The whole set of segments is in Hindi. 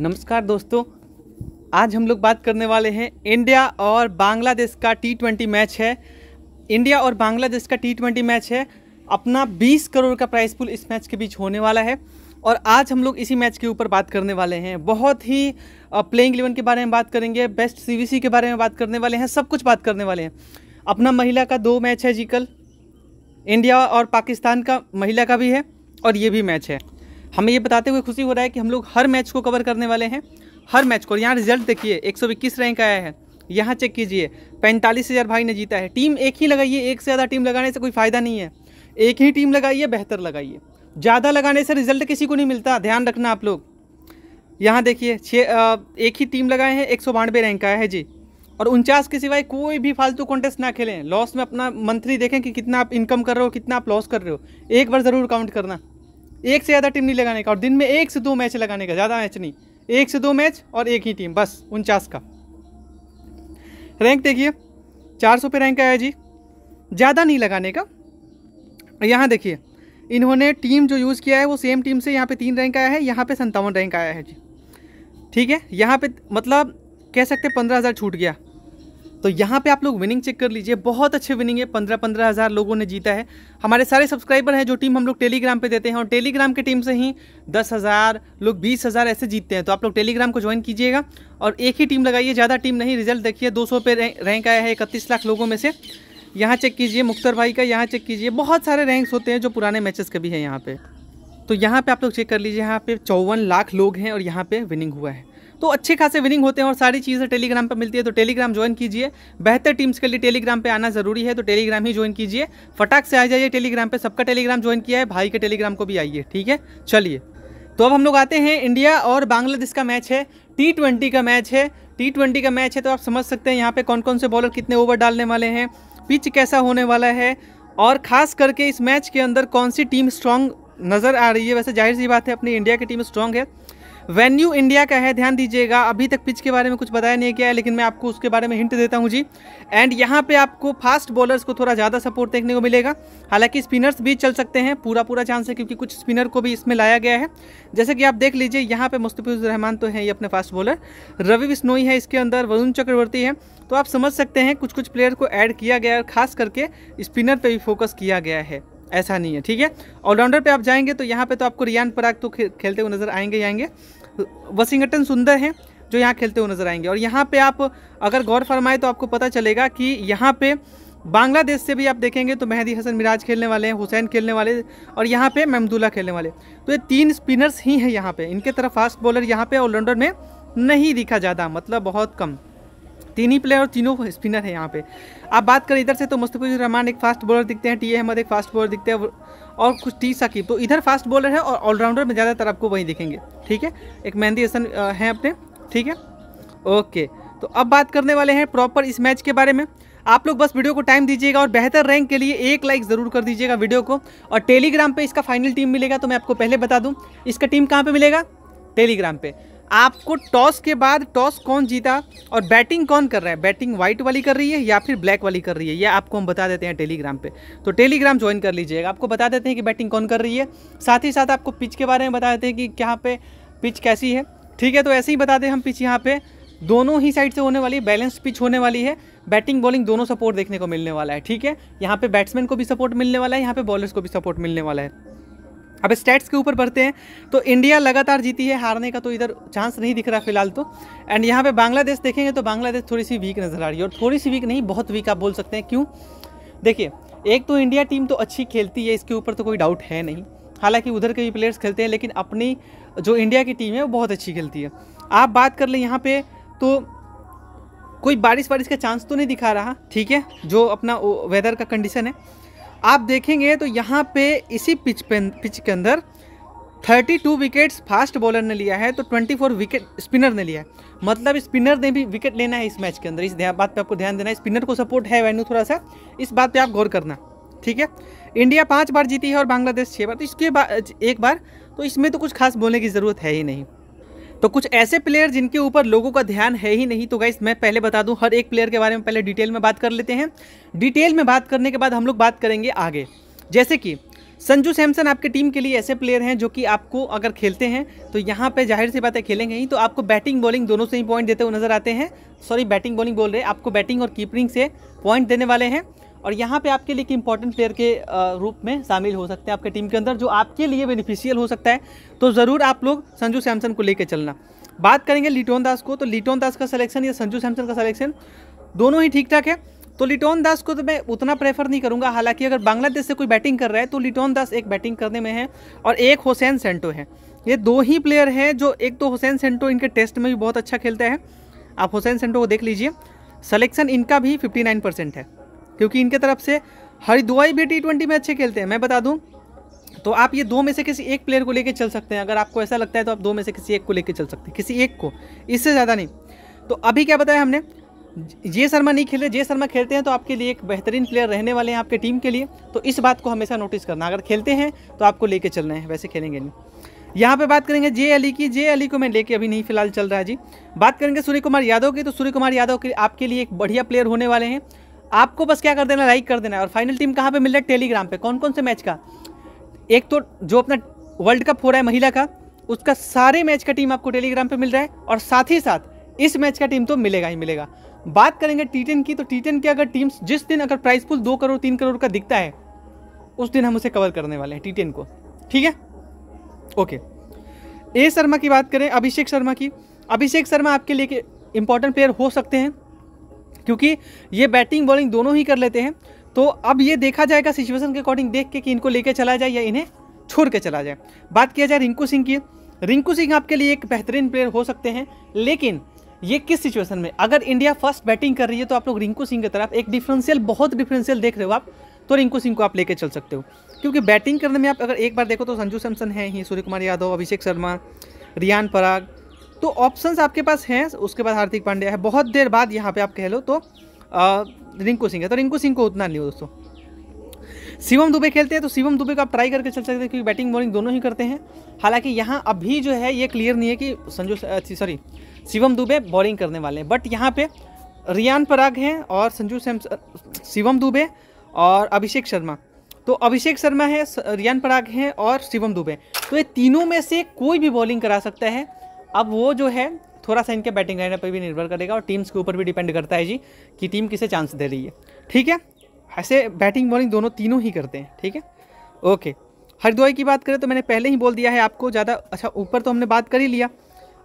नमस्कार दोस्तों आज हम लोग बात करने वाले हैं इंडिया और बांग्लादेश का टी ट्वेंटी मैच है इंडिया और बांग्लादेश का टी ट्वेंटी मैच है अपना 20 करोड़ का प्राइस पुल इस मैच के बीच होने वाला है और आज हम लोग इसी मैच के ऊपर बात करने वाले हैं बहुत ही प्लेइंग इलेवन के बारे में बात करेंगे बेस्ट सी के बारे में बात करने वाले हैं सब कुछ बात करने वाले हैं अपना महिला का दो मैच है जी कल इंडिया और पाकिस्तान का महिला का भी है और ये भी मैच है हमें ये बताते हुए खुशी हो रहा है कि हम लोग हर मैच को कवर करने वाले हैं हर मैच को यहाँ रिजल्ट देखिए इक्कीस रैंक आया है यहाँ चेक कीजिए पैंतालीस हज़ार भाई ने जीता है टीम एक ही लगाइए एक से ज़्यादा टीम लगाने से कोई फ़ायदा नहीं है एक ही टीम लगाइए बेहतर लगाइए ज़्यादा लगाने से रिजल्ट किसी को नहीं मिलता ध्यान रखना आप लोग यहाँ देखिए छः एक ही टीम लगाए हैं एक सौ बानवे रैंक आया है जी और उनचास के सिवाय कोई भी फालतू कॉन्टेस्ट ना खेलें लॉस में अपना मंथली देखें कि कितना आप इनकम कर रहे हो कितना आप लॉस कर रहे हो एक बार ज़रूर काउंट करना एक से ज़्यादा टीम नहीं लगाने का और दिन में एक से दो मैच लगाने का ज़्यादा मैच नहीं एक से दो मैच और एक ही टीम बस उनचास का रैंक देखिए चार सौ पे रैंक आया जी ज़्यादा नहीं लगाने का यहाँ देखिए इन्होंने टीम जो यूज़ किया है वो सेम टीम से यहाँ पे तीन रैंक आया है यहाँ पे संतावन रैंक आया है जी ठीक है यहाँ पे मतलब कह सकते पंद्रह हज़ार छूट गया तो यहाँ पे आप लोग विनिंग चेक कर लीजिए बहुत अच्छे विनिंग है पंद्रह पंद्रह हज़ार लोगों ने जीता है हमारे सारे सब्सक्राइबर हैं जो टीम हम लोग टेलीग्राम पे देते हैं और टेलीग्राम के टीम से ही दस हज़ार लोग बीस हज़ार ऐसे जीतते हैं तो आप लोग टेलीग्राम को ज्वाइन कीजिएगा और एक ही टीम लगाइए ज़्यादा टीम नहीं रिजल्ट देखिए दो सौ पे रैंक आया है इकतीस लाख लोगों में से यहाँ चेक कीजिए मुख्तर भाई का यहाँ चेक कीजिए बहुत सारे रैंक्स होते हैं जो पुराने मैचेस के भी हैं यहाँ पर तो यहाँ पर आप लोग चेक कर लीजिए यहाँ पे चौवन लाख लोग हैं और यहाँ पर विनिंग हुआ है तो अच्छे खासे विनिंग होते हैं और सारी चीज़ें टेलीग्राम पर मिलती है तो टेलीग्राम ज्वाइन कीजिए बेहतर टीम्स के लिए टेलीग्राम पर आना ज़रूरी है तो टेलीग्राम ही ज्वाइन कीजिए फटाक से आ जाइए टेलीग्राम पर सबका टेलीग्राम ज्वाइन किया है भाई के टेलीग्राम को भी आइए ठीक है चलिए तो अब हम लोग आते हैं इंडिया और बांग्लादेश का मैच है टी ट्वेंटी का मैच है टी ट्वेंटी का मैच है तो आप समझ सकते हैं यहाँ पे कौन कौन से बॉलर कितने ओवर डालने वाले हैं पिच कैसा होने वाला है और ख़ास करके इस मैच के अंदर कौन सी टीम स्ट्रांग नज़र आ रही है वैसे जाहिर सी बात है अपनी इंडिया की टीम स्ट्रांग है वेन्यू इंडिया का है ध्यान दीजिएगा अभी तक पिच के बारे में कुछ बताया नहीं गया है लेकिन मैं आपको उसके बारे में हिंट देता हूँ जी एंड यहाँ पे आपको फास्ट बॉलर्स को थोड़ा ज़्यादा सपोर्ट देखने को मिलेगा हालांकि स्पिनर्स भी चल सकते हैं पूरा पूरा चांस है क्योंकि कुछ स्पिनर को भी इसमें लाया गया है जैसे कि आप देख लीजिए यहाँ पर मुस्तफिज़ रहमान तो हैं ये अपने फास्ट बॉलर रवि बिश्नोई है इसके अंदर वरुण चक्रवर्ती है तो आप समझ सकते हैं कुछ कुछ प्लेयर को ऐड किया गया है खास करके स्पिनर पर भी फोकस किया गया है ऐसा नहीं है ठीक है ऑलराउंडर पे आप जाएंगे तो यहाँ पे तो आपको रियान पराग तो खेलते हुए नजर आएंगे आएंगे वॉशिंगटन सुंदर हैं जो यहाँ खेलते हुए नजर आएंगे और यहाँ पे आप अगर गौर फरमाएं तो आपको पता चलेगा कि यहाँ पे बांग्लादेश से भी आप देखेंगे तो मेहदी हसन मिराज खेलने वाले हैं हुसैन खेलने वाले और यहाँ पे महमदुल्ला खेलने वाले तो ये तीन स्पिनर्स ही हैं यहाँ पे इनके तरफ फास्ट बॉलर यहाँ पे ऑलराउंडर में नहीं दिखा ज़्यादा मतलब बहुत कम तीन ही प्लेयर और तीनों स्पिनर है यहाँ पे आप बात करें इधर से तो मुस्तफिजुर रहमान एक फास्ट बॉलर दिखते हैं टी अहमद एक फास्ट बॉलर दिखते हैं और कुछ टी साकिब तो इधर फास्ट बॉलर है और ऑलराउंडर में ज़्यादातर आपको वहीं दिखेंगे ठीक है एक मेहंदी हसन हैं अपने ठीक है ओके तो अब बात करने वाले हैं प्रॉपर इस मैच के बारे में आप लोग बस वीडियो को टाइम दीजिएगा और बेहतर रैंक के लिए एक लाइक ज़रूर कर दीजिएगा वीडियो को और टेलीग्राम पे इसका फाइनल टीम मिलेगा तो मैं आपको पहले बता दूं इसका टीम कहाँ पे मिलेगा टेलीग्राम पे आपको टॉस के बाद टॉस कौन जीता और बैटिंग कौन कर रहा है बैटिंग व्हाइट वाली कर रही है या फिर ब्लैक वाली कर रही है यह आपको हम बता देते हैं टेलीग्राम पे तो टेलीग्राम ज्वाइन कर लीजिएगा आपको बता देते हैं कि बैटिंग कौन कर रही है साथ ही साथ आपको पिच के बारे में बता देते हैं कि यहाँ पे पिच कैसी है ठीक है तो ऐसे ही बता दें हम पिच यहाँ पे दोनों ही साइड से होने वाली बैलेंस पिच होने वाली है बैटिंग बॉलिंग दोनों सपोर्ट देखने को मिलने वाला है ठीक है यहाँ पे बैट्समैन को भी सपोर्ट मिलने वाला है यहाँ पे बॉलर्स को भी सपोर्ट मिलने वाला है अब स्टेट्स के ऊपर बढ़ते हैं तो इंडिया लगातार जीती है हारने का तो इधर चांस नहीं दिख रहा फिलहाल तो एंड यहाँ पे बांग्लादेश देखेंगे तो बांग्लादेश थोड़ी सी वीक नज़र आ रही है और थोड़ी सी वीक नहीं बहुत वीक आप बोल सकते हैं क्यों देखिए एक तो इंडिया टीम तो अच्छी खेलती है इसके ऊपर तो कोई डाउट है नहीं हालांकि उधर के भी प्लेयर्स खेलते हैं लेकिन अपनी जो इंडिया की टीम है वो बहुत अच्छी खेलती है आप बात कर लें यहाँ पर तो कोई बारिश वारिश का चांस तो नहीं दिखा रहा ठीक है जो अपना वेदर का कंडीशन है आप देखेंगे तो यहाँ पे इसी पिच पे पिच के अंदर 32 विकेट्स फास्ट बॉलर ने लिया है तो 24 विकेट स्पिनर ने लिया है मतलब स्पिनर ने भी विकेट लेना है इस मैच के अंदर इस बात पे आपको ध्यान देना है स्पिनर को सपोर्ट है वेन्यू थोड़ा सा इस बात पे आप गौर करना ठीक है इंडिया पांच बार जीती है और बांग्लादेश छः बार तो इसके बाद एक बार तो इसमें तो कुछ खास बोलने की ज़रूरत है ही नहीं तो कुछ ऐसे प्लेयर जिनके ऊपर लोगों का ध्यान है ही नहीं तो गाइस मैं पहले बता दूं हर एक प्लेयर के बारे में पहले डिटेल में बात कर लेते हैं डिटेल में बात करने के बाद हम लोग बात करेंगे आगे जैसे कि संजू सैमसन आपके टीम के लिए ऐसे प्लेयर हैं जो कि आपको अगर खेलते हैं तो यहाँ पे जाहिर सी बात है खेलेंगे ही तो आपको बैटिंग बॉलिंग दोनों से ही पॉइंट देते हुए नजर आते हैं सॉरी बैटिंग बॉलिंग बोल रहे आपको बैटिंग और कीपरिंग से पॉइंट देने वाले हैं और यहाँ पे आपके लिए एक इंपॉर्टेंट प्लेयर के रूप में शामिल हो सकते हैं आपके टीम के अंदर जो आपके लिए बेनिफिशियल हो सकता है तो ज़रूर आप लोग संजू सैमसन को लेकर चलना बात करेंगे लिटोन दास को तो लिटोन दास का सलेक्शन या संजू सैमसन का सलेक्शन दोनों ही ठीक ठाक है तो लिटोन दास को तो मैं उतना प्रेफर नहीं करूंगा हालांकि अगर बांग्लादेश से कोई बैटिंग कर रहा है तो लिटोन दास एक बैटिंग करने में है और एक हुसैन सेंटो है ये दो ही प्लेयर हैं जो एक तो हुसैन सेंटो इनके टेस्ट में भी बहुत अच्छा खेलता है आप हुसैन सेंटो को देख लीजिए सलेक्शन इनका भी 59 परसेंट है क्योंकि इनके तरफ से हरिद्वाई भी टी ट्वेंटी में अच्छे खेलते हैं मैं बता दूँ तो आप ये दो में से किसी एक प्लेयर को लेकर चल सकते हैं अगर आपको ऐसा लगता है तो आप दो में से किसी एक को लेकर चल सकते हैं किसी एक को इससे ज़्यादा नहीं तो अभी क्या बताया हमने जे शर्मा नहीं खेले जे शर्मा खेलते हैं तो आपके लिए एक बेहतरीन प्लेयर रहने वाले हैं आपके टीम के लिए तो इस बात को हमेशा नोटिस करना अगर खेलते हैं तो आपको लेके चलना है वैसे खेलेंगे नहीं यहाँ पे बात करेंगे जे अली की जे अली को मैं लेके अभी नहीं फिलहाल चल रहा है जी बात करेंगे सूर्य कुमार यादव की तो सूर्य कुमार यादव के आपके लिए एक बढ़िया प्लेयर होने वाले हैं आपको बस क्या कर देना लाइक कर देना है और फाइनल टीम कहाँ पे मिल रहा है टेलीग्राम पे कौन कौन से मैच का एक तो जो अपना वर्ल्ड कप हो रहा है महिला का उसका सारे मैच का टीम आपको टेलीग्राम पे मिल रहा है और साथ ही साथ इस मैच का टीम तो मिलेगा ही मिलेगा बात करेंगे टी टेन की तो टी टेन की अगर टीम्स जिस दिन अगर प्राइस पुल दो करोड़ तीन करोड़ का दिखता है उस दिन हम उसे कवर करने वाले हैं टी टेन को ठीक है ओके ए शर्मा की बात करें अभिषेक शर्मा की अभिषेक शर्मा आपके लिए इंपॉर्टेंट प्लेयर हो सकते हैं क्योंकि ये बैटिंग बॉलिंग दोनों ही कर लेते हैं तो अब ये देखा जाएगा सिचुएशन के अकॉर्डिंग देख के कि इनको लेके चला जाए या इन्हें छोड़ के चला जाए बात किया जाए रिंकू सिंह की रिंकू सिंह आपके लिए एक बेहतरीन प्लेयर हो सकते हैं लेकिन ये किस सिचुएशन में अगर इंडिया फर्स्ट बैटिंग कर रही है तो आप लोग रिंकू सिंह की तरफ एक डिफरेंशियल बहुत डिफरेंशियल देख रहे हो आप तो रिंकू सिंह को आप लेके चल सकते हो क्योंकि बैटिंग करने में आप अगर एक बार देखो तो संजू सैमसन है ही सूर्य कुमार यादव अभिषेक शर्मा रियान पराग तो ऑप्शंस आपके पास हैं उसके बाद हार्दिक पांड्या है बहुत देर बाद यहाँ पे आप कह लो तो रिंकू सिंह है तो रिंकू सिंह को उतना नहीं हो दोस्तों शिवम दुबे खेलते हैं तो शिवम दुबे को आप ट्राई करके चल सकते हैं क्योंकि बैटिंग बॉलिंग दोनों ही करते हैं हालांकि यहाँ अभी जो है ये क्लियर नहीं है कि संजू सॉरी शिवम दुबे बॉलिंग करने वाले हैं बट यहाँ पे रियान पराग हैं और संजू सैम शिवम दुबे और अभिषेक शर्मा तो अभिषेक शर्मा है रियान पराग हैं और शिवम दुबे तो ये तीनों में से कोई भी बॉलिंग करा सकता है अब वो जो है थोड़ा सा इनके बैटिंग लाइनअप पर भी निर्भर करेगा और टीम्स के ऊपर भी डिपेंड करता है जी कि टीम किसे चांस दे रही है ठीक है ऐसे बैटिंग बॉलिंग दोनों तीनों ही करते हैं ठीक है ओके हरिद्वाई की बात करें तो मैंने पहले ही बोल दिया है आपको ज़्यादा अच्छा ऊपर तो हमने बात कर ही लिया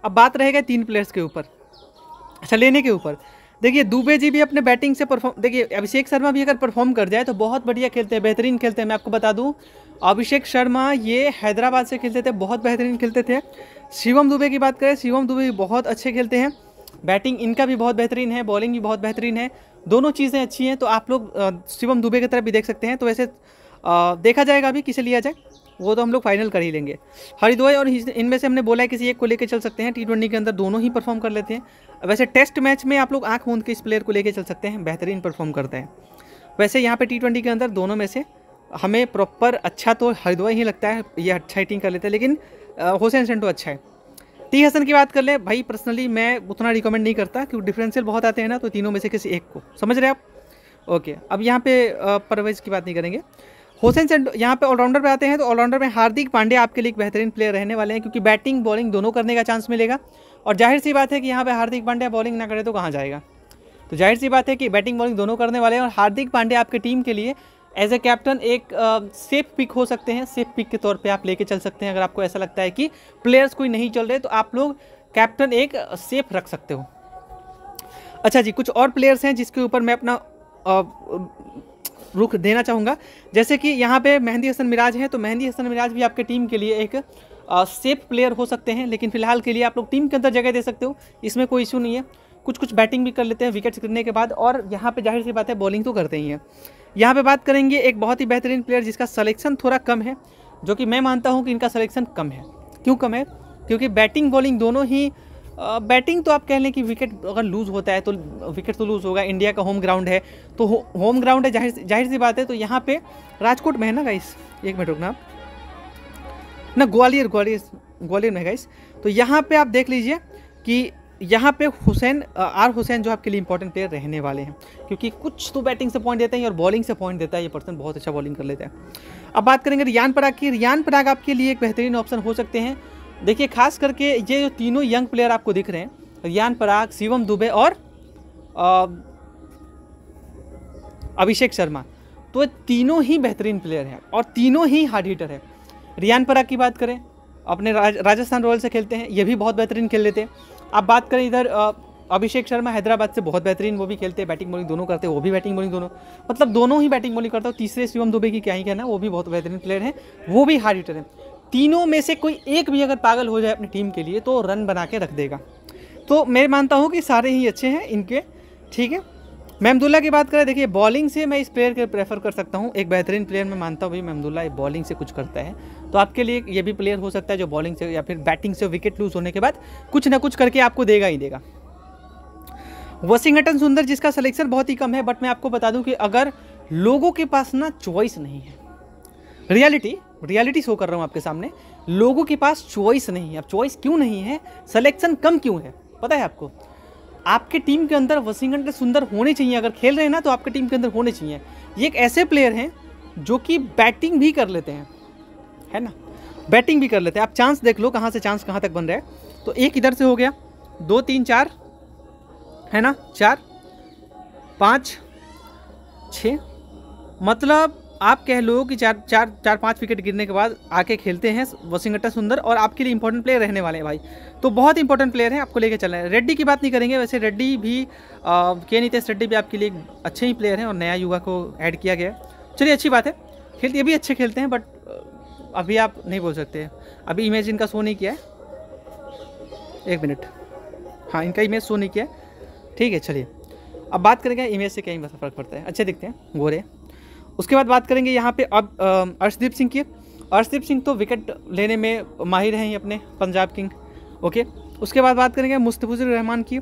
अब बात रहेगा तीन प्लेयर्स के ऊपर अच्छा लेने के ऊपर देखिए दुबे जी भी अपने बैटिंग से परफॉर्म देखिए अभिषेक शर्मा भी अगर परफॉर्म कर जाए तो बहुत बढ़िया खेलते हैं बेहतरीन खेलते हैं मैं आपको बता दूं अभिषेक शर्मा ये हैदराबाद से खेलते थे बहुत बेहतरीन खेलते थे शिवम दुबे की बात करें शिवम दुबे भी बहुत अच्छे खेलते हैं बैटिंग इनका भी बहुत बेहतरीन है बॉलिंग भी बहुत बेहतरीन है दोनों चीज़ें अच्छी हैं तो आप लोग शिवम दुबे की तरफ भी देख सकते हैं तो वैसे देखा जाएगा अभी किसे लिया जाए वो तो हम लोग फाइनल कर ही लेंगे हरिद्वार और इनमें से हमने बोला है किसी एक को लेकर चल सकते हैं टी ट्वेंटी के अंदर दोनों ही परफॉर्म कर लेते हैं वैसे टेस्ट मैच में आप लोग आँख मूंद के इस प्लेयर को लेकर चल सकते हैं बेहतरीन परफॉर्म करते हैं वैसे यहाँ पर टी ट्वेंटी के अंदर दोनों में से हमें प्रॉपर अच्छा तो हरिद्वार ही लगता है ये अच्छा हिटिंग कर लेते हैं लेकिन होसेन सेंटो अच्छा है टी हसन की बात कर ले भाई पर्सनली मैं उतना रिकमेंड नहीं करता क्योंकि डिफरेंशियल बहुत आते हैं ना तो तीनों में से किसी एक को समझ रहे आप ओके अब यहाँ पे परवेज की बात नहीं करेंगे हुसैन सेंड यहाँ पे ऑलराउंडर पे आते हैं तो ऑलराउंडर में हार्दिक पांडे आपके लिए एक बेहतरीन प्लेयर रहने वाले हैं क्योंकि बैटिंग बॉलिंग दोनों करने का चांस मिलेगा और जाहिर सी बात है कि यहाँ पे हार्दिक पांडे बॉलिंग ना करे तो कहाँ जाएगा तो जाहिर सी बात है कि बैटिंग बॉलिंग दोनों करने वाले हैं और हार्दिक पांडे आपके टीम के लिए एज ए कैप्टन एक सेफ पिक हो सकते हैं सेफ पिक के तौर पर आप लेके चल सकते हैं अगर आपको ऐसा लगता है कि प्लेयर्स कोई नहीं चल रहे तो आप लोग कैप्टन एक सेफ रख सकते हो अच्छा जी कुछ और प्लेयर्स हैं जिसके ऊपर मैं अपना रुख देना चाहूँगा जैसे कि यहाँ पे मेहंदी हसन मिराज है तो मेहंदी हसन मिराज भी आपके टीम के लिए एक सेफ प्लेयर हो सकते हैं लेकिन फिलहाल के लिए आप लोग टीम के अंदर जगह दे सकते हो इसमें कोई इशू नहीं है कुछ कुछ बैटिंग भी कर लेते हैं विकेट्स गिरने के बाद और यहाँ पर जाहिर सी बात है बॉलिंग तो करते ही हैं यहाँ पर बात करेंगे एक बहुत ही बेहतरीन प्लेयर जिसका सलेक्शन थोड़ा कम है जो कि मैं मानता हूँ कि इनका सलेक्शन कम है क्यों कम है क्योंकि बैटिंग बॉलिंग दोनों ही बैटिंग तो आप कह लें कि विकेट अगर लूज़ होता है तो विकेट तो लूज़ होगा इंडिया का होम ग्राउंड है तो हो, होम ग्राउंड है जाहिर जाहिर सी बात है तो यहाँ पे राजकोट में है ना गाइस एक मिनट रुकना ना ग्वालियर ग्वालियर ग्वालियर में गाइस तो यहाँ पे आप देख लीजिए कि यहाँ पे हुसैन आर हुसैन जो आपके लिए इंपॉर्टेंट प्लेयर रहने वाले हैं क्योंकि कुछ तो बैटिंग से पॉइंट देते हैं और बॉलिंग से पॉइंट देता है ये पर्सन बहुत अच्छा बॉलिंग कर लेता है अब बात करेंगे रियान पराग की रियान पराग आपके लिए एक बेहतरीन ऑप्शन हो सकते हैं देखिए खास करके ये जो तीनों यंग प्लेयर आपको दिख रहे हैं रियान पराग शिवम दुबे और अभिषेक शर्मा तो तीनों ही बेहतरीन प्लेयर हैं और तीनों ही हार्ड हीटर है रियान पराग की बात करें अपने राज, राजस्थान रॉयल से खेलते हैं ये भी बहुत बेहतरीन खेल लेते हैं आप बात करें इधर अभिषेक शर्मा हैदराबाद से बहुत बेहतरीन वो भी खेलते हैं बैटिंग बॉलिंग दोनों करते हैं वो भी बैटिंग बॉलिंग दोनों मतलब दोनों ही बैटिंग बॉलिंग करता है तीसरे शिवम दुबे की क्या ही कहना वो भी बहुत बेहतरीन प्लेयर हैं वो भी हार्ड हीटर हैं तीनों में से कोई एक भी अगर पागल हो जाए अपनी टीम के लिए तो रन बना के रख देगा तो मैं मानता हूँ कि सारे ही अच्छे हैं इनके ठीक है महमदुल्ला की बात करें देखिए बॉलिंग से मैं इस प्लेयर के प्रेफर कर सकता हूँ एक बेहतरीन प्लेयर मैं मानता हूँ भाई महमदुल्ला बॉलिंग से कुछ करता है तो आपके लिए ये भी प्लेयर हो सकता है जो बॉलिंग से या फिर बैटिंग से विकेट लूज होने के बाद कुछ ना कुछ करके आपको देगा ही देगा वॉशिंगटन सुंदर जिसका सिलेक्शन बहुत ही कम है बट मैं आपको बता दूं कि अगर लोगों के पास ना चॉइस नहीं है रियलिटी रियलिटी शो कर रहा हूँ आपके सामने लोगों के पास चॉइस नहीं है अब चॉइस क्यों नहीं है सलेक्शन कम क्यों है पता है आपको आपके टीम के अंदर वॉशिंगटन के सुंदर होने चाहिए अगर खेल रहे हैं ना तो आपके टीम के अंदर होने चाहिए ये एक ऐसे प्लेयर हैं जो कि बैटिंग भी कर लेते हैं है ना बैटिंग भी कर लेते हैं आप चांस देख लो कहाँ से चांस कहाँ तक बन रहा है तो एक इधर से हो गया दो तीन चार है ना चार पाँच छ मतलब आप कह लो कि चार चार चार पाँच विकेट गिरने के बाद आके खेलते हैं वॉशिंगटन सुंदर और आपके लिए इंपॉर्टेंट प्लेयर रहने वाले हैं भाई तो बहुत इंपॉर्टेंट प्लेयर हैं आपको लेके चलना है रेड्डी की बात नहीं करेंगे वैसे रेड्डी भी के नितेश रेड्डी भी आपके लिए अच्छे ही प्लेयर हैं और नया युवा को ऐड किया गया चलिए अच्छी बात है खेल ये भी अच्छे खेलते हैं बट अभी आप नहीं बोल सकते अभी इमेज इनका शो नहीं किया है एक मिनट हाँ इनका इमेज शो नहीं किया है ठीक है चलिए अब बात करेंगे इमेज से क्या फ़र्क पड़ता है अच्छे दिखते हैं गोरे उसके बाद बात करेंगे यहाँ पे अब अर्शदीप सिंह की अर्शदीप सिंह तो विकेट लेने में माहिर हैं अपने पंजाब किंग ओके उसके बाद बात करेंगे मुस्तफिजुर रहमान की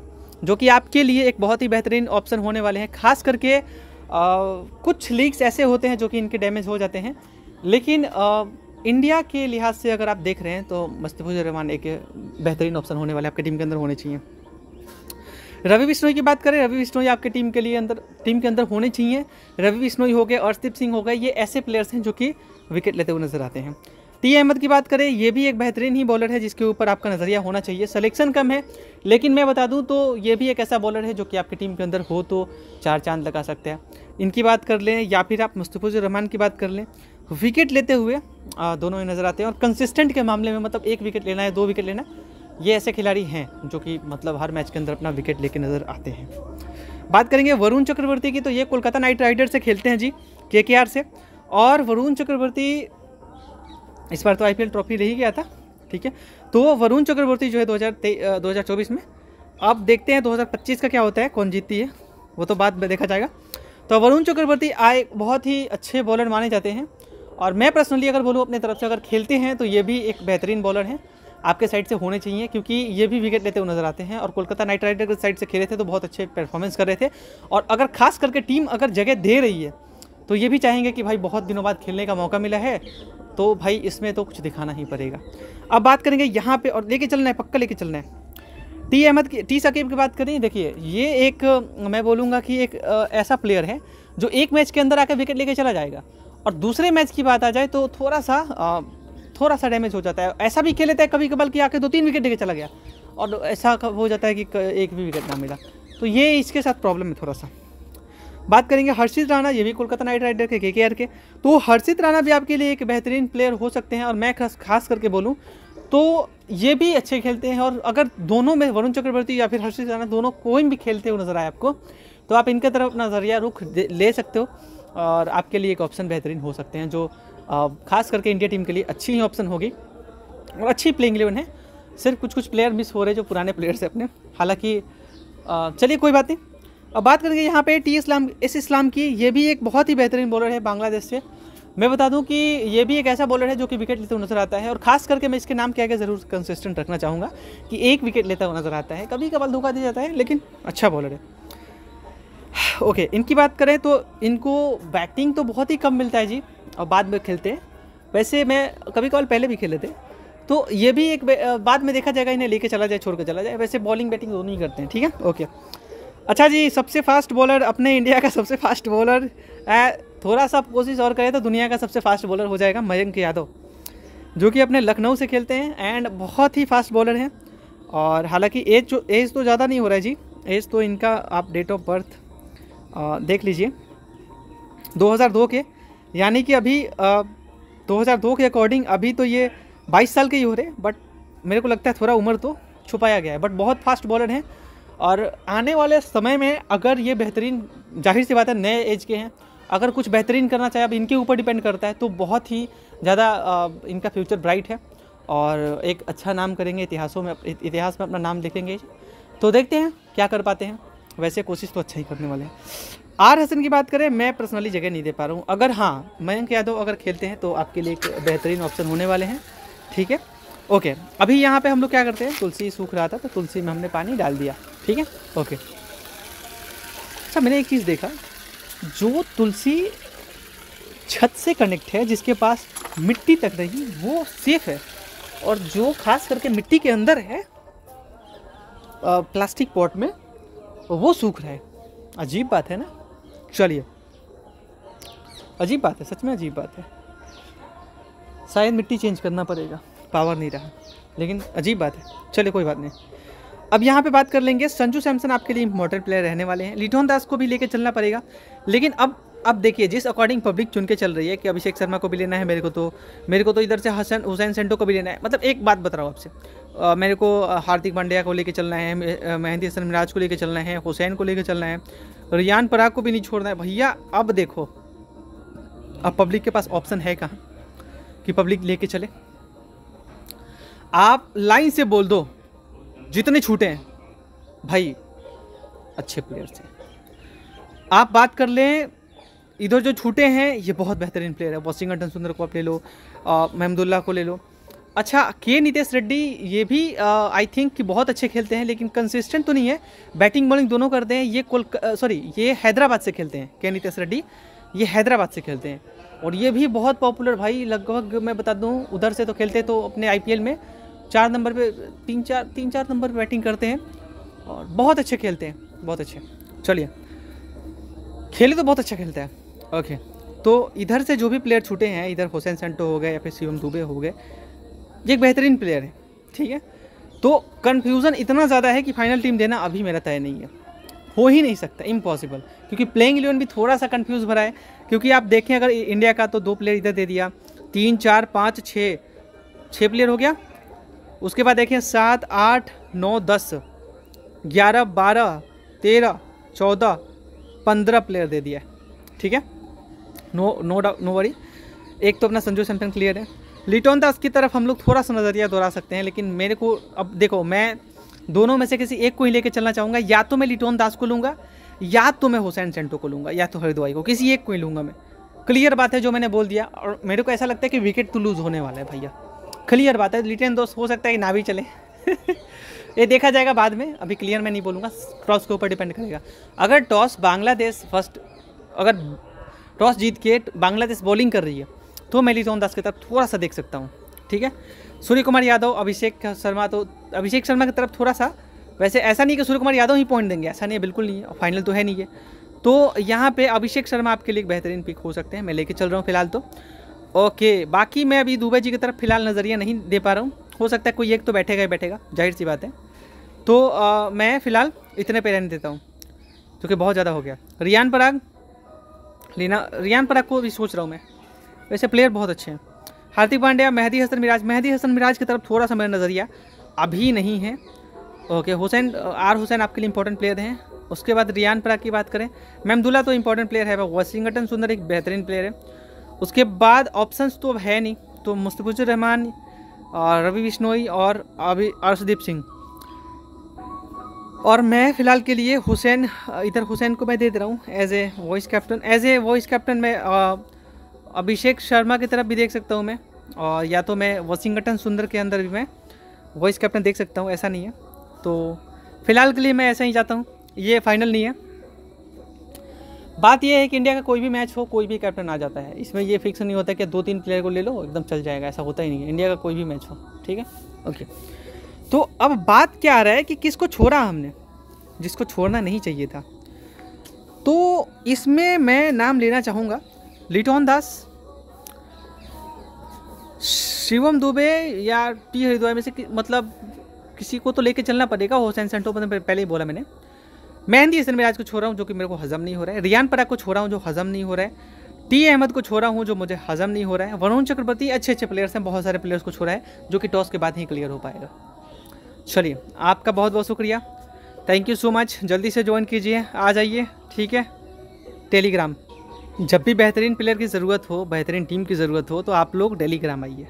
जो कि आपके लिए एक बहुत ही बेहतरीन ऑप्शन होने वाले हैं खास करके आ, कुछ लीग्स ऐसे होते हैं जो कि इनके डैमेज हो जाते हैं लेकिन आ, इंडिया के लिहाज से अगर आप देख रहे हैं तो मुस्तफिजुर रहमान एक बेहतरीन ऑप्शन होने वाले आपके टीम के अंदर होने चाहिए रवि बिश्नोई की बात करें रवि बिश्नोई आपके टीम के लिए अंदर टीम के अंदर होने चाहिए रवि बिश्नोई हो गए अर्षदीप सिंह हो गए ये ऐसे प्लेयर्स हैं जो कि विकेट लेते हुए नजर आते हैं टी अहमद की बात करें ये भी एक बेहतरीन ही बॉलर है जिसके ऊपर आपका नज़रिया होना चाहिए सलेक्शन कम है लेकिन मैं बता दूं तो ये भी एक ऐसा बॉलर है जो कि आपकी टीम के अंदर हो तो चार चांद लगा सकते हैं इनकी बात कर लें या फिर आप मुस्तफ़ुज़ रहमान की बात कर लें विकेट लेते हुए दोनों ही नज़र आते हैं और कंसिस्टेंट के मामले में मतलब एक विकेट लेना है दो विकेट लेना है ये ऐसे खिलाड़ी हैं जो कि मतलब हर मैच के अंदर अपना विकेट लेके नज़र आते हैं बात करेंगे वरुण चक्रवर्ती की तो ये कोलकाता नाइट राइडर्स से खेलते हैं जी के से और वरुण चक्रवर्ती इस बार तो आईपीएल ट्रॉफी ले ही गया था ठीक है तो वरुण चक्रवर्ती जो है दो हज़ार में अब देखते हैं 2025 का क्या होता है कौन जीतती है वो तो बात देखा जाएगा तो वरुण चक्रवर्ती आए बहुत ही अच्छे बॉलर माने जाते हैं और मैं पर्सनली अगर बोलूँ अपने तरफ से अगर खेलते हैं तो ये भी एक बेहतरीन बॉलर हैं आपके साइड से होने चाहिए क्योंकि ये भी विकेट लेते हुए नजर आते हैं और कोलकाता नाइट राइडर के साइड से खेले थे तो बहुत अच्छे परफॉर्मेंस कर रहे थे और अगर खास करके टीम अगर जगह दे रही है तो ये भी चाहेंगे कि भाई बहुत दिनों बाद खेलने का मौका मिला है तो भाई इसमें तो कुछ दिखाना ही पड़ेगा अब बात करेंगे यहाँ पर और लेके चलना है पक्का लेके चलना है टी अहमद की टी सकीब की बात करें देखिए ये एक मैं बोलूँगा कि एक ऐसा प्लेयर है जो एक मैच के अंदर आकर विकेट लेके चला जाएगा और दूसरे मैच की बात आ जाए तो थोड़ा सा थोड़ा सा डैमेज हो जाता है ऐसा भी खेल लेता है कभी कभार कि आके दो तीन विकेट लेके चला गया और ऐसा हो जाता है कि एक भी विकेट ना मिला तो ये इसके साथ प्रॉब्लम है थोड़ा सा बात करेंगे हर्षित राणा ये भी कोलकाता नाइट राइडर के के के के तो हर्षित राणा भी आपके लिए एक बेहतरीन प्लेयर हो सकते हैं और मैं खास खास करके बोलूँ तो ये भी अच्छे खेलते हैं और अगर दोनों में वरुण चक्रवर्ती या फिर हर्षित राणा दोनों कोई भी खेलते हुए नजर आए आपको तो आप इनके तरफ नज़रिया रुख ले सकते हो और आपके लिए एक ऑप्शन बेहतरीन हो सकते हैं जो खास करके इंडिया टीम के लिए अच्छी ही ऑप्शन होगी और अच्छी प्लेइंग इलेवन है सिर्फ कुछ कुछ प्लेयर मिस हो रहे जो पुराने प्लेयर्स हैं अपने हालांकि चलिए कोई बात नहीं अब बात करेंगे यहाँ पे टी इस्लाम एस इस्लाम की ये भी एक बहुत ही बेहतरीन बॉलर है बांग्लादेश से मैं बता दूं कि ये भी एक ऐसा बॉलर है जो कि विकेट लेते हुए नजर आता है और खास करके मैं इसके नाम क्या क्या ज़रूर कंसिस्टेंट रखना चाहूँगा कि एक विकेट लेता हुआ नजर आता है कभी कभार धोखा दिया जाता है लेकिन अच्छा बॉलर है ओके इनकी बात करें तो इनको बैटिंग तो बहुत ही कम मिलता है जी और बाद में खेलते हैं वैसे मैं कभी कभार पहले भी खेले थे तो ये भी एक बाद में देखा जाएगा इन्हें लेके चला जाए छोड़ कर चला जाए वैसे बॉलिंग बैटिंग दोनों ही करते हैं ठीक है ओके अच्छा जी सबसे फास्ट बॉलर अपने इंडिया का सबसे फास्ट बॉलर थोड़ा सा कोशिश और करें तो दुनिया का सबसे फास्ट बॉलर हो जाएगा मयंक यादव जो कि अपने लखनऊ से खेलते हैं एंड बहुत ही फास्ट बॉलर हैं और हालांकि एज जो एज तो, तो ज़्यादा नहीं हो रहा है जी एज तो इनका आप डेट ऑफ बर्थ देख लीजिए 2002 के यानी कि अभी दो हज़ार दो के अकॉर्डिंग अभी तो ये बाईस साल के ही हो रहे बट मेरे को लगता है थोड़ा उम्र तो छुपाया गया है बट बहुत फास्ट बॉलर हैं और आने वाले समय में अगर ये बेहतरीन जाहिर सी बात है नए एज के हैं अगर कुछ बेहतरीन करना चाहे अब इनके ऊपर डिपेंड करता है तो बहुत ही ज़्यादा इनका फ्यूचर ब्राइट है और एक अच्छा नाम करेंगे इतिहासों में इतिहास में अपना नाम लिखेंगे तो देखते हैं क्या कर पाते हैं वैसे कोशिश तो अच्छा ही करने वाले हैं आर हसन की बात करें मैं पर्सनली जगह नहीं दे पा रहा हूँ अगर हाँ मयंक यादव अगर खेलते हैं तो आपके लिए एक बेहतरीन ऑप्शन होने वाले हैं ठीक है ओके अभी यहाँ पे हम लोग क्या करते हैं तुलसी सूख रहा था तो तुलसी में हमने पानी डाल दिया ठीक है ओके अच्छा मैंने एक चीज़ देखा जो तुलसी छत से कनेक्ट है जिसके पास मिट्टी तक नहीं वो सेफ है और जो खास करके मिट्टी के अंदर है प्लास्टिक पॉट में वो सूख रहा है अजीब बात है ना चलिए अजीब बात है सच में अजीब बात है शायद मिट्टी चेंज करना पड़ेगा पावर नहीं रहा लेकिन अजीब बात है चलिए कोई बात नहीं अब यहाँ पे बात कर लेंगे संजू सैमसन आपके लिए इम्पोर्टेंट प्लेयर रहने वाले हैं लिटोन दास को भी लेके चलना पड़ेगा लेकिन अब अब देखिए जिस अकॉर्डिंग पब्लिक चुन के चल रही है कि अभिषेक शर्मा को भी लेना है मेरे को तो मेरे को तो इधर से हसन हुसैन सेंटो को भी लेना है मतलब एक बात बता रहा हूँ आपसे मेरे को हार्दिक पांड्या को लेके चलना है मेहंदी हसन मिराज को लेके चलना है हुसैन को लेके चलना है रियान पराग को भी नहीं छोड़ना है भैया अब देखो अब पब्लिक के पास ऑप्शन है कहाँ कि पब्लिक लेके चले आप लाइन से बोल दो जितने छूटे हैं भाई अच्छे प्लेयर से आप बात कर लें इधर जो छूटे हैं ये बहुत बेहतरीन प्लेयर है वॉशिंगटन सुंदर को आप ले लो महमदुल्ला को ले लो अच्छा के नितेश रेड्डी ये भी आई थिंक कि बहुत अच्छे खेलते हैं लेकिन कंसिस्टेंट तो नहीं है बैटिंग बॉलिंग दोनों करते हैं ये कोल सॉरी ये हैदराबाद से खेलते हैं के नितेश रेड्डी ये हैदराबाद से खेलते हैं और ये भी बहुत पॉपुलर भाई लगभग मैं बता दूँ उधर से तो खेलते तो अपने आई में चार नंबर पे तीन चार तीन चार नंबर पे बैटिंग करते हैं और बहुत अच्छे खेलते हैं बहुत अच्छे चलिए खेले तो बहुत अच्छा खेलता है ओके तो इधर से जो भी प्लेयर छूटे हैं इधर हुसैन सेंटो हो गए या फिर शिवम दुबे हो गए ये एक बेहतरीन प्लेयर है ठीक है तो कन्फ्यूज़न इतना ज़्यादा है कि फाइनल टीम देना अभी मेरा तय नहीं है हो ही नहीं सकता इम्पॉसिबल क्योंकि प्लेइंग इलेवन भी थोड़ा सा कन्फ्यूज़ भरा है क्योंकि आप देखें अगर इंडिया का तो दो प्लेयर इधर दे दिया तीन चार पाँच छः छः प्लेयर हो गया उसके बाद देखें सात आठ नौ दस ग्यारह बारह तेरह चौदह पंद्रह प्लेयर दे दिया ठीक है no no doubt no worry एक तो अपना संजू सैमसन क्लियर है लिटोन दास की तरफ हम लोग थोड़ा सा नज़रिया दोहरा सकते हैं लेकिन मेरे को अब देखो मैं दोनों में से किसी एक को ही लेकर चलना चाहूँगा या तो मैं लिटोन दास को लूँगा या तो मैं हुसैन सेंटो को लूँगा या तो हरिद्वाई को किसी एक को ही लूँगा मैं क्लियर बात है जो मैंने बोल दिया और मेरे को ऐसा लगता है कि विकेट तो लूज़ होने वाला है भैया क्लियर बात है लिटेन दोस्त हो सकता है कि ना भी चले ये देखा जाएगा बाद में अभी क्लियर मैं नहीं बोलूँगा टॉस के ऊपर डिपेंड करेगा अगर टॉस बांग्लादेश फर्स्ट अगर टॉस जीत के बांग्लादेश बॉलिंग कर रही है तो मैं लिजोन दास की तरफ थोड़ा सा देख सकता हूँ ठीक है सूर्य कुमार यादव अभिषेक शर्मा तो अभिषेक शर्मा की तरफ थोड़ा सा वैसे ऐसा नहीं कि सूर्य कुमार यादव ही पॉइंट देंगे ऐसा नहीं है बिल्कुल नहीं है फाइनल तो है नहीं है तो यहाँ पे अभिषेक शर्मा आपके लिए बेहतरीन पिक हो सकते हैं मैं लेके चल रहा हूँ फिलहाल तो ओके बाकी मैं अभी दुबे जी की तरफ फिलहाल नज़रिया नहीं दे पा रहा हूँ हो सकता है कोई एक तो बैठेगा ही बैठेगा जाहिर सी बात है तो आ, मैं फ़िलहाल इतने पे रहने देता हूँ क्योंकि बहुत ज़्यादा हो गया रियान पराग लेना रियान पराग को भी सोच रहा हूँ मैं वैसे प्लेयर बहुत अच्छे हैं हार्दिक पांड्या मेहदी हसन मिराज मेहदी हसन मिराज की तरफ थोड़ा सा मेरा नज़रिया अभी नहीं है ओके हुसैन आर हुसैन आपके लिए इंपॉर्टेंट प्लेयर हैं उसके बाद रियान परा की बात करें मैमदुल्ला तो इंपॉर्टेंट प्लेयर है वॉशिंगटन सुंदर एक बेहतरीन प्लेयर है उसके बाद ऑप्शंस तो है नहीं तो मुस्तफिजुर रहमान रवि बिश्नोई और अभी अर्शदीप सिंह और मैं फ़िलहाल के लिए हुसैन इधर हुसैन को मैं दे दे रहा हूँ as a vice captain as a vice captain मैं अभिषेक शर्मा की तरफ भी देख सकता हूँ मैं और या तो मैं वॉशिंगटन सुंदर के अंदर भी मैं वॉइस कैप्टन देख सकता हूँ ऐसा नहीं है तो फिलहाल के लिए मैं ऐसा ही जाता हूँ ये फाइनल नहीं है बात यह है कि इंडिया का कोई भी मैच हो कोई भी कैप्टन आ जाता है इसमें ये फिक्स नहीं होता कि दो तीन प्लेयर को ले लो एकदम चल जाएगा ऐसा होता ही नहीं है इंडिया का कोई भी मैच हो ठीक है ओके तो अब बात क्या आ रहा है कि किसको छोड़ा हमने जिसको छोड़ना नहीं चाहिए था तो इसमें मैं नाम लेना चाहूँगा लिटोन दास शिवम दुबे या टी हरिद्वार में से कि, मतलब किसी को तो लेके चलना पड़ेगा हुसैन सेंटो पर पहले ही बोला मैंने मेहंदी हसन मिराज को छोड़ रहा हूँ जो कि मेरे को हजम नहीं हो रहा है रियान पराग को छोड़ रहा हूँ जो हजम नहीं हो रहा है टी अहमद को छोड़ा हूँ जो मुझे हजम नहीं हो रहा है वरुण चक्रवर्ती अच्छे अच्छे प्लेयर्स हैं बहुत सारे प्लेयर्स को छोड़ा है जो कि टॉस के बाद ही क्लियर हो पाएगा चलिए आपका बहुत बहुत शुक्रिया थैंक यू सो मच जल्दी से ज्वाइन कीजिए आ जाइए ठीक है टेलीग्राम जब भी बेहतरीन प्लेयर की ज़रूरत हो बेहतरीन टीम की ज़रूरत हो तो आप लोग टेलीग्राम आइए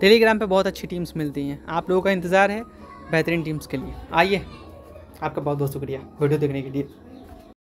टेलीग्राम पे बहुत अच्छी टीम्स मिलती हैं आप लोगों का इंतज़ार है बेहतरीन टीम्स के लिए आइए आपका बहुत बहुत शुक्रिया वीडियो देखने के लिए